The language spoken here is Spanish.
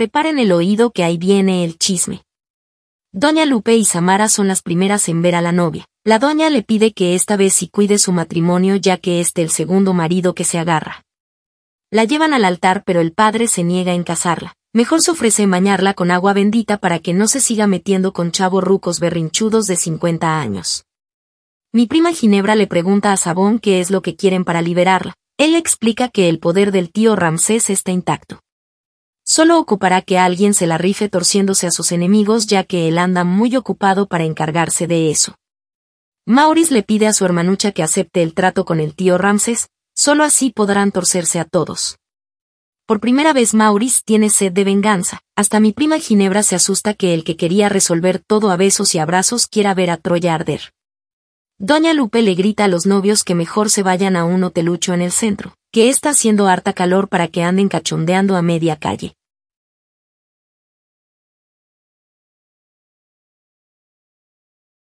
Preparen el oído que ahí viene el chisme. Doña Lupe y Samara son las primeras en ver a la novia. La doña le pide que esta vez sí cuide su matrimonio ya que este el segundo marido que se agarra. La llevan al altar pero el padre se niega en casarla. Mejor se ofrece mañarla con agua bendita para que no se siga metiendo con chavos rucos berrinchudos de 50 años. Mi prima Ginebra le pregunta a Sabón qué es lo que quieren para liberarla. Él explica que el poder del tío Ramsés está intacto solo ocupará que alguien se la rife torciéndose a sus enemigos ya que él anda muy ocupado para encargarse de eso. Maurice le pide a su hermanucha que acepte el trato con el tío Ramses, solo así podrán torcerse a todos. Por primera vez Maurice tiene sed de venganza, hasta mi prima Ginebra se asusta que el que quería resolver todo a besos y abrazos quiera ver a Troya arder. Doña Lupe le grita a los novios que mejor se vayan a un hotelucho en el centro, que está haciendo harta calor para que anden cachondeando a media calle.